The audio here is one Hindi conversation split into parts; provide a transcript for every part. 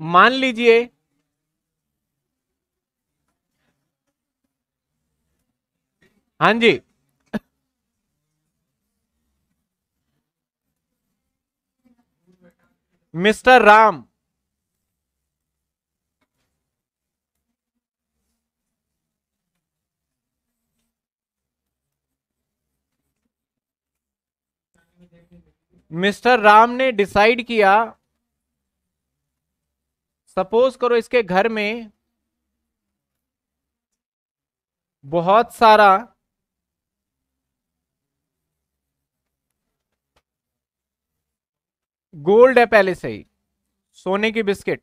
मान लीजिए हाँ जी मिस्टर राम मिस्टर राम ने डिसाइड किया सपोज करो इसके घर में बहुत सारा गोल्ड है पहले से ही सोने की बिस्किट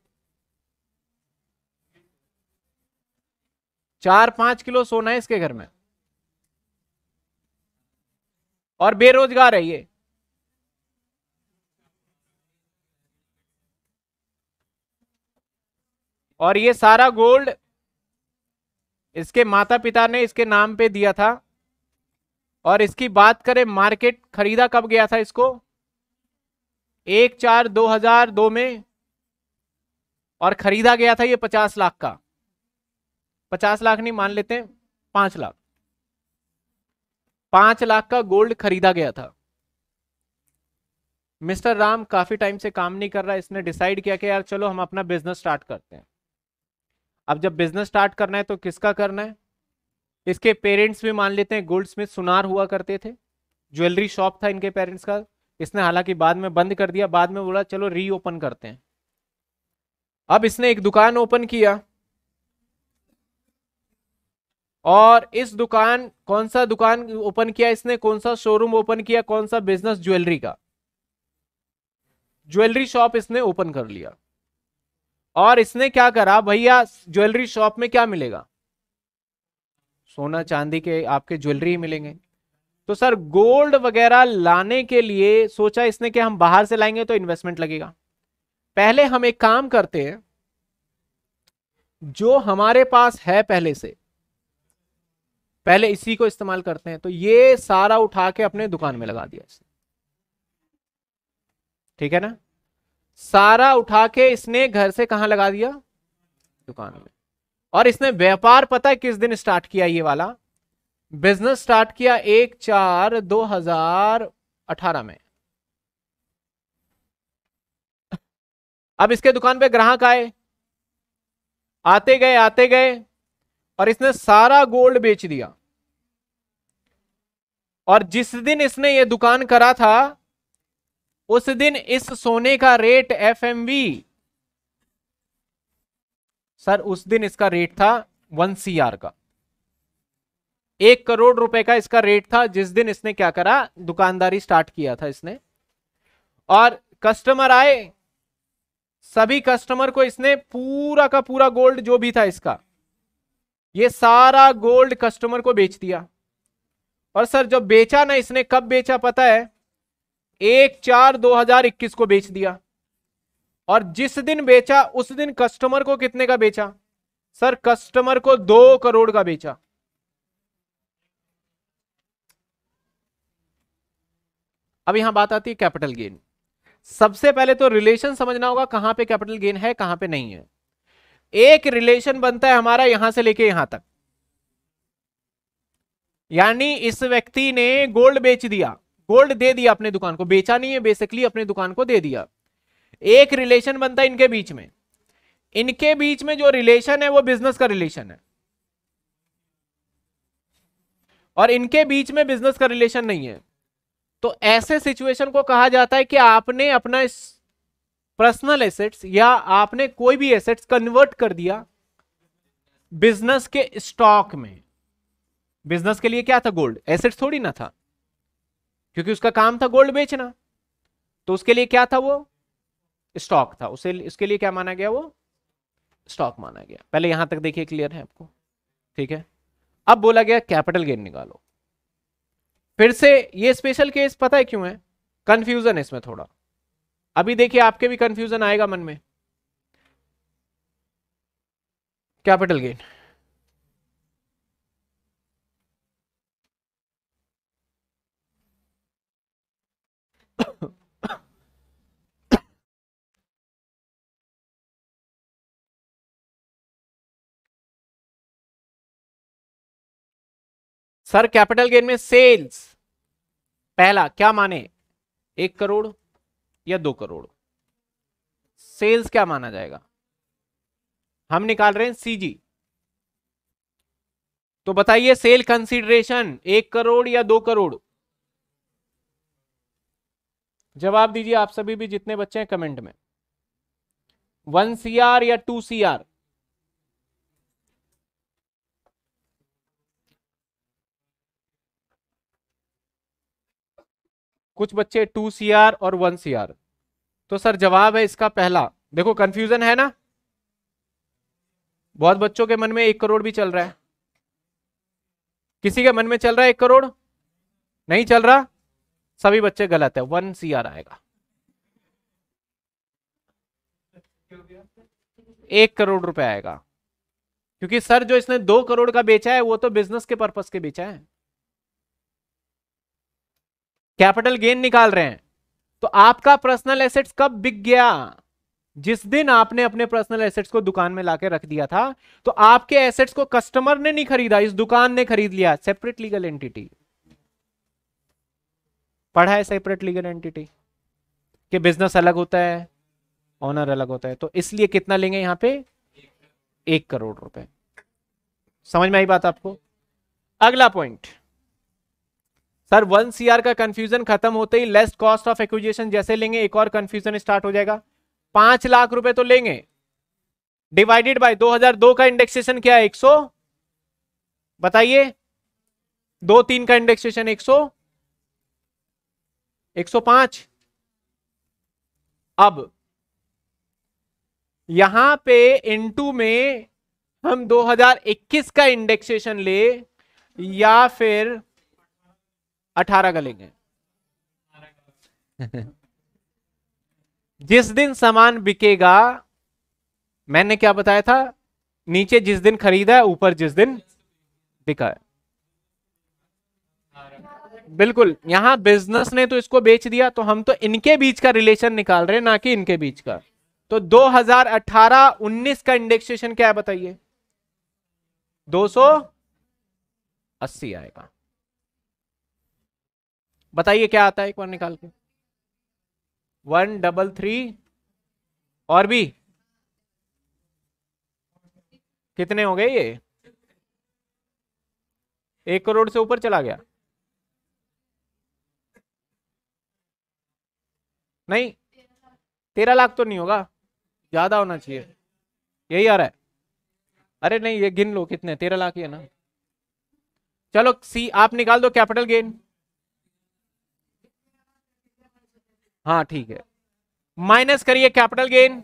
चार पांच किलो सोना है इसके घर में और बेरोजगार है ये और ये सारा गोल्ड इसके माता पिता ने इसके नाम पे दिया था और इसकी बात करें मार्केट खरीदा कब गया था इसको एक चार दो हजार दो में और खरीदा गया था ये पचास लाख का पचास लाख नहीं मान लेते हैं पांच लाख पांच लाख का गोल्ड खरीदा गया था मिस्टर राम काफी टाइम से काम नहीं कर रहा इसने डिसाइड किया कि यार चलो हम अपना बिजनेस स्टार्ट करते हैं अब जब बिजनेस स्टार्ट करना है तो किसका करना है इसके पेरेंट्स भी मान लेते हैं गोल्ड स्मिथ सुनार हुआ करते थे ज्वेलरी शॉप था इनके पेरेंट्स का इसने हालांकि बाद में बंद कर दिया बाद में बोला चलो रीओपन करते हैं अब इसने एक दुकान ओपन किया और इस दुकान कौन सा दुकान ओपन किया इसने कौन सा शोरूम ओपन किया कौन सा बिजनेस ज्वेलरी का ज्वेलरी शॉप इसने ओपन कर लिया और इसने क्या करा भैया ज्वेलरी शॉप में क्या मिलेगा सोना चांदी के आपके ज्वेलरी मिलेंगे तो सर गोल्ड वगैरह लाने के लिए सोचा इसने कि हम बाहर से लाएंगे तो इन्वेस्टमेंट लगेगा पहले हम एक काम करते हैं जो हमारे पास है पहले से पहले इसी को इस्तेमाल करते हैं तो ये सारा उठा के अपने दुकान में लगा दिया इसने ठीक है ना सारा उठा के इसने घर से कहा लगा दिया दुकान में और इसने व्यापार पता है किस दिन स्टार्ट किया ये वाला बिजनेस स्टार्ट किया एक चार दो हजार अठारह में अब इसके दुकान पे ग्राहक आए आते गए आते गए और इसने सारा गोल्ड बेच दिया और जिस दिन इसने ये दुकान करा था उस दिन इस सोने का रेट एफ सर उस दिन इसका रेट था वन सी आर का एक करोड़ रुपए का इसका रेट था जिस दिन इसने क्या करा दुकानदारी स्टार्ट किया था इसने और कस्टमर आए सभी कस्टमर को इसने पूरा का पूरा गोल्ड जो भी था इसका ये सारा गोल्ड कस्टमर को बेच दिया और सर जब बेचा ना इसने कब बेचा पता है एक चार दो हजार इक्कीस को बेच दिया और जिस दिन बेचा उस दिन कस्टमर को कितने का बेचा सर कस्टमर को दो करोड़ का बेचा अब यहां बात आती है कैपिटल गेन सबसे पहले तो रिलेशन समझना होगा कहां पे कैपिटल गेन है कहां पे नहीं है एक रिलेशन बनता है हमारा यहां से लेके यहां तक यानी इस व्यक्ति ने गोल्ड बेच दिया होल्ड दे दिया अपने दुकान को बेचा नहीं है बेसिकली अपने दुकान को दे दिया एक रिलेशन बनता है इनके बीच में इनके बीच में जो रिलेशन है वो बिजनेस का रिलेशन है और इनके बीच में बिजनेस का रिलेशन नहीं है तो ऐसे सिचुएशन को कहा जाता है कि आपने अपना पर्सनल एसेट्स या आपने कोई भी एसेट्स कन्वर्ट कर दिया बिजनेस के स्टॉक में बिजनेस के लिए क्या था गोल्ड एसेट्स थोड़ी ना था क्योंकि उसका काम था गोल्ड बेचना तो उसके लिए क्या था वो स्टॉक था उसे इसके लिए क्या माना गया वो स्टॉक माना गया पहले यहां तक देखिए क्लियर है आपको ठीक है अब बोला गया कैपिटल गेन निकालो फिर से ये स्पेशल केस पता है क्यों है कंफ्यूजन है इसमें थोड़ा अभी देखिए आपके भी कंफ्यूजन आएगा मन में capital gain sir capital gain में सेल्स पहला क्या माने एक करोड़ या दो करोड़ सेल्स क्या माना जाएगा हम निकाल रहे हैं सीजी तो बताइए सेल कंसीडरेशन एक करोड़ या दो करोड़ जवाब दीजिए आप सभी भी जितने बच्चे हैं कमेंट में वन सीआर या टू सीआर कुछ बच्चे टू सी आर और वन सी आर तो सर जवाब है इसका पहला देखो कंफ्यूजन है ना बहुत बच्चों के मन में एक करोड़ भी चल रहा है किसी के मन में चल रहा है एक करोड़ नहीं चल रहा सभी बच्चे गलत है वन सी आर आएगा एक करोड़ रुपए आएगा क्योंकि सर जो इसने दो करोड़ का बेचा है वो तो बिजनेस के पर्पस के बेचा है कैपिटल गेन निकाल रहे हैं तो आपका पर्सनल एसेट्स कब बिक गया जिस दिन आपने अपने पर्सनल एसेट्स को दुकान में लाके रख दिया था तो आपके एसेट्स को कस्टमर ने नहीं खरीदा इस दुकान ने खरीद लिया सेपरेट लीगल एंटिटी पढ़ा है सेपरेट लीगल एंटिटी के बिजनेस अलग होता है ऑनर अलग होता है तो इसलिए कितना लेंगे यहां पे एक करोड़ रुपए समझ में आई बात आपको अगला पॉइंट सर वन सीआर का कंफ्यूजन खत्म होते ही लेस कॉस्ट ऑफ एक्विजेशन जैसे लेंगे एक और कंफ्यूजन स्टार्ट हो जाएगा पांच लाख रुपए तो लेंगे डिवाइडेड बाय 2002 का इंडेक्सेशन क्या है 100 बताइए दो तीन का इंडेक्सेशन 100 105 अब यहां पे इनटू में हम 2021 का इंडेक्सेशन ले या फिर अठारह का लेंगे जिस दिन सामान बिकेगा मैंने क्या बताया था नीचे जिस दिन खरीदा है ऊपर जिस दिन बिका है बिल्कुल यहां बिजनेस ने तो इसको बेच दिया तो हम तो इनके बीच का रिलेशन निकाल रहे हैं ना कि इनके बीच का तो 2018-19 का इंडेक्सेशन क्या है बताइए 280 आएगा बताइए क्या आता है एक बार निकाल के वन डबल थ्री और भी कितने हो गए ये एक करोड़ से ऊपर चला गया नहीं तेरह लाख तो नहीं होगा ज्यादा होना चाहिए यही आ रहा है अरे नहीं ये गिन लो कितने तेरह लाख ही है ना चलो सी आप निकाल दो कैपिटल गेन हाँ ठीक है माइनस करिए कैपिटल गेन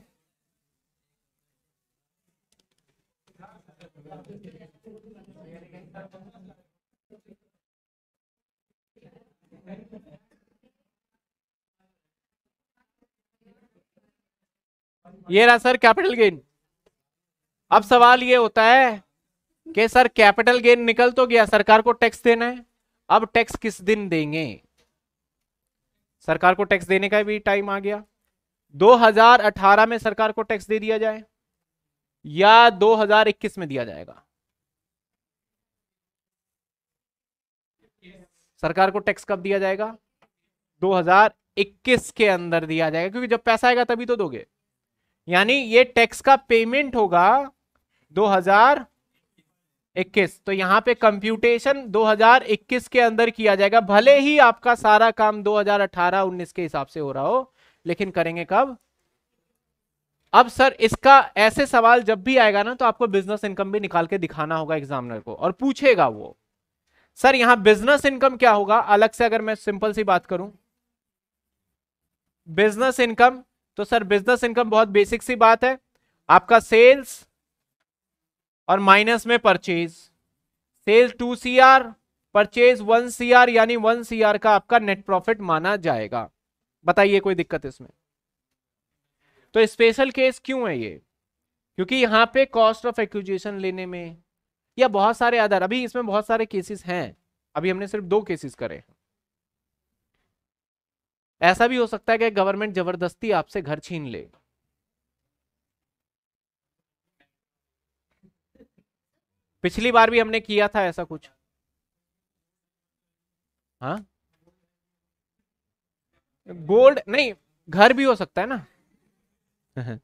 ये रहा सर कैपिटल गेन अब सवाल ये होता है कि सर कैपिटल गेन निकल तो गया सरकार को टैक्स देना है अब टैक्स किस दिन देंगे सरकार को टैक्स देने का भी टाइम आ गया 2018 में सरकार को टैक्स दे दिया जाए या 2021 में दिया जाएगा सरकार को टैक्स कब दिया जाएगा 2021 के अंदर दिया जाएगा क्योंकि जब पैसा आएगा तभी तो दोगे यानी ये टैक्स का पेमेंट होगा इक्कीस तो यहाँ पे कंप्यूटेशन 2021 के अंदर किया जाएगा भले ही आपका सारा काम 2018-19 के हिसाब से हो रहा हो लेकिन करेंगे कब अब सर इसका ऐसे सवाल जब भी आएगा ना तो आपको बिजनेस इनकम भी निकाल के दिखाना होगा एग्जामिनर को और पूछेगा वो सर यहां बिजनेस इनकम क्या होगा अलग से अगर मैं सिंपल सी बात करूं बिजनेस इनकम तो सर बिजनेस इनकम बहुत बेसिक सी बात है आपका सेल्स और माइनस में purchase sale two C R purchase one C R यानी वन सी आर का आपका नेट प्रॉफिट माना जाएगा बताइए कोई दिक्कत इसमें तो स्पेशल केस क्यों है ये क्योंकि यहां पे कॉस्ट ऑफ एक्विजिशन लेने में या बहुत सारे अदर अभी इसमें बहुत सारे केसेस हैं अभी हमने सिर्फ दो केसेस करे ऐसा भी हो सकता है कि गवर्नमेंट जबरदस्ती आपसे घर छीन ले पिछली बार भी हमने किया था ऐसा कुछ हाँ गोल्ड नहीं घर भी हो सकता है ना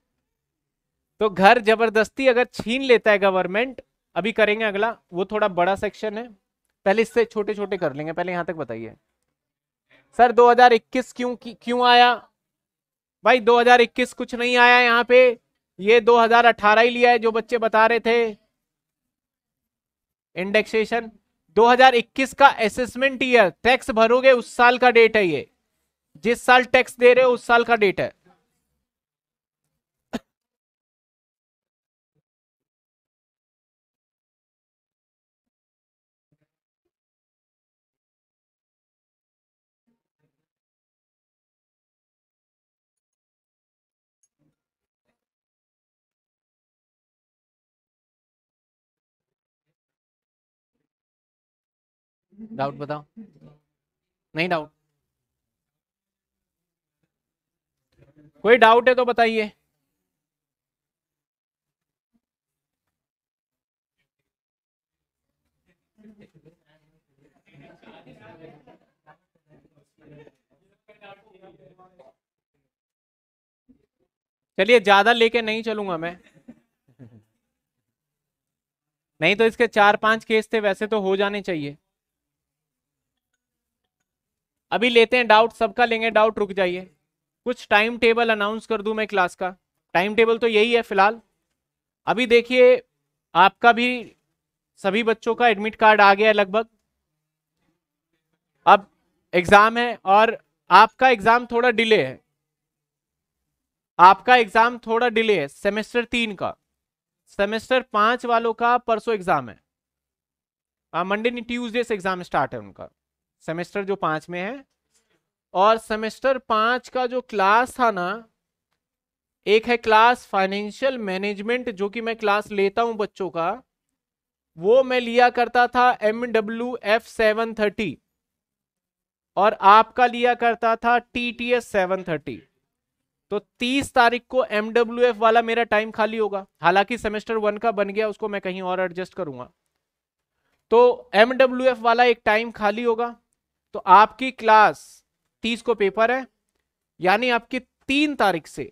तो घर जबरदस्ती अगर छीन लेता है गवर्नमेंट अभी करेंगे अगला वो थोड़ा बड़ा सेक्शन है पहले इससे छोटे छोटे कर लेंगे पहले यहां तक बताइए सर 2021 क्यों क्यों आया भाई 2021 कुछ नहीं आया यहाँ पे ये 2018 ही लिया है जो बच्चे बता रहे थे इंडेक्सेशन 2021 का असेसमेंट ईयर टैक्स भरोगे उस साल का डेट है ये जिस साल टैक्स दे रहे हो उस साल का डेट है डाउट बताओ नहीं डाउट कोई डाउट है तो बताइए चलिए ज्यादा लेके नहीं चलूंगा मैं नहीं तो इसके चार पांच केस थे वैसे तो हो जाने चाहिए अभी लेते हैं डाउट सबका लेंगे डाउट रुक जाइए कुछ टाइम टेबल अनाउंस कर दूं मैं क्लास का टाइम टेबल तो यही है फिलहाल अभी देखिए आपका भी सभी बच्चों का एडमिट कार्ड आ गया लगभग अब एग्ज़ाम है और आपका एग्ज़ाम थोड़ा डिले है आपका एग्ज़ाम थोड़ा डिले है सेमेस्टर तीन का सेमेस्टर पांच वालों का परसों एग्ज़ाम है मंडे नहीं ट्यूजडे से एग्ज़ाम स्टार्ट है उनका सेमेस्टर जो पांच में है और सेमेस्टर पांच का जो क्लास था ना एक है क्लास फाइनेंशियल मैनेजमेंट जो कि मैं क्लास लेता हूं बच्चों का वो मैं लिया करता था M W F seven thirty और आपका लिया करता था T T S seven thirty तो तीस तारीख को एम डब्ल्यू एफ वाला मेरा टाइम खाली होगा हालांकि सेमेस्टर वन का बन गया उसको मैं कहीं और एडजस्ट करूंगा तो एम डब्ल्यू एफ वाला एक टाइम खाली होगा तो आपकी क्लास तीस को पेपर है यानी आपकी तीन तारीख से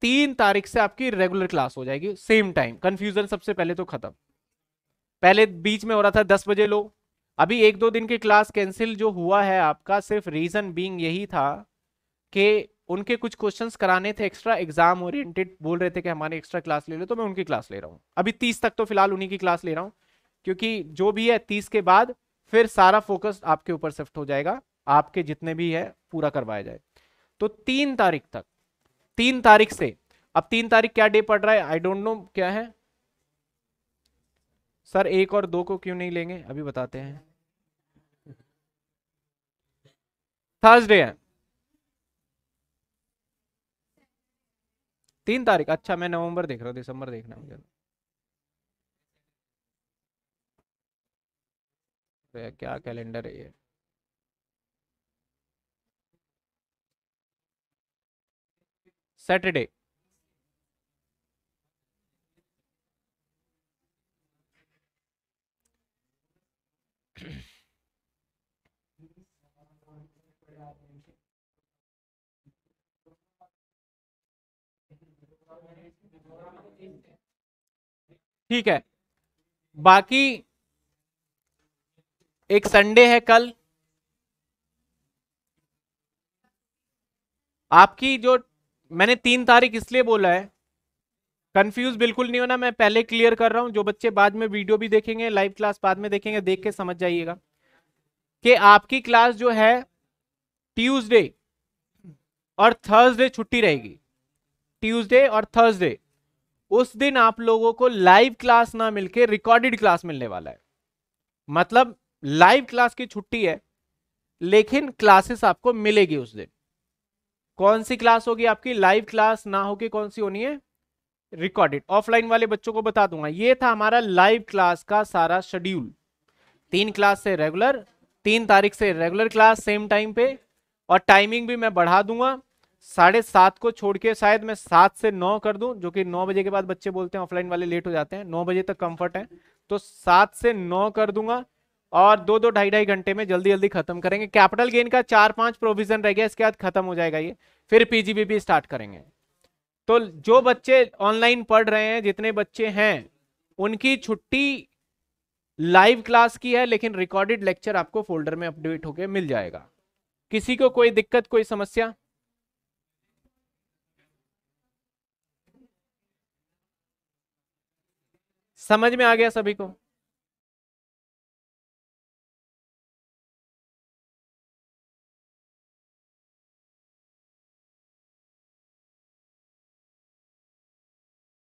तीन तारीख से आपकी रेगुलर क्लास हो जाएगी सेम टाइम कंफ्यूजन सबसे पहले तो खत्म पहले बीच में हो रहा था दस बजे लो अभी एक दो दिन की क्लास कैंसिल जो हुआ है आपका सिर्फ रीजन बीइंग यही था कि उनके कुछ क्वेश्चंस कराने थे एक्स्ट्रा एग्जाम ओरिएंटेड बोल रहे थे कि हमारे एक्स्ट्रा क्लास ले लो तो मैं उनकी क्लास ले रहा हूँ अभी तीस तक तो फिलहाल उन्हीं की क्लास ले रहा हूँ क्योंकि जो भी है तीस के बाद फिर सारा फोकस आपके ऊपर शिफ्ट हो जाएगा आपके जितने भी है पूरा करवाया जाए तो तीन तारीख तक तीन तारीख से अब तीन तारीख क्या डे पड़ रहा है आई डोंट नो क्या है सर एक और दो को क्यों नहीं लेंगे अभी बताते हैं थर्सडे है तीन तारीख अच्छा मैं नवंबर देख रहा हूं दिसंबर देख रहा हूँ सकते हैं क्या कैलेंडर है ये सैटरडे ठीक है बाकी एक संडे है कल आपकी जो मैंने तीन तारीख इसलिए बोला है कंफ्यूज बिल्कुल नहीं होना मैं पहले क्लियर कर रहा हूं जो बच्चे बाद में वीडियो भी देखेंगे लाइव क्लास बाद में देखेंगे देख के समझ जाइएगा कि आपकी क्लास जो है ट्यूसडे और थर्सडे छुट्टी रहेगी ट्यूसडे और थर्सडे उस दिन आप लोगों को लाइव क्लास ना मिलके रिकॉर्डेड क्लास मिलने वाला है मतलब लाइव क्लास की छुट्टी है लेकिन क्लासेस आपको मिलेगी उस दिन कौन सी क्लास होगी आपकी लाइव क्लास ना होगी कौन सी होनी है रिकॉर्डेड ऑफलाइन वाले बच्चों को बता दूंगा ये था हमारा लाइव क्लास का सारा शेड्यूल तीन क्लास से रेगुलर तीन तारीख से रेगुलर क्लास सेम टाइम पे और टाइमिंग भी मैं बढ़ा दूंगा साढ़े सात को छोड़ के शायद मैं सात से नौ कर दूं जो कि नौ बजे के बाद बच्चे बोलते हैं ऑफलाइन वाले लेट हो जाते हैं नौ बजे तक कंफर्ट है तो सात से नौ कर दूंगा और दो दो ढाई ढाई घंटे में जल्दी जल्दी खत्म करेंगे कैपिटल गेन का चार पांच प्रोविजन रह गया इसके बाद खत्म हो जाएगा ये फिर भी स्टार्ट करेंगे तो जो बच्चे ऑनलाइन पढ़ रहे हैं जितने बच्चे हैं उनकी छुट्टी लाइव क्लास की है लेकिन रिकॉर्डेड लेक्चर आपको फोल्डर में अपडेट होके मिल जाएगा किसी को कोई दिक्कत कोई समस्या समझ में आ गया सभी को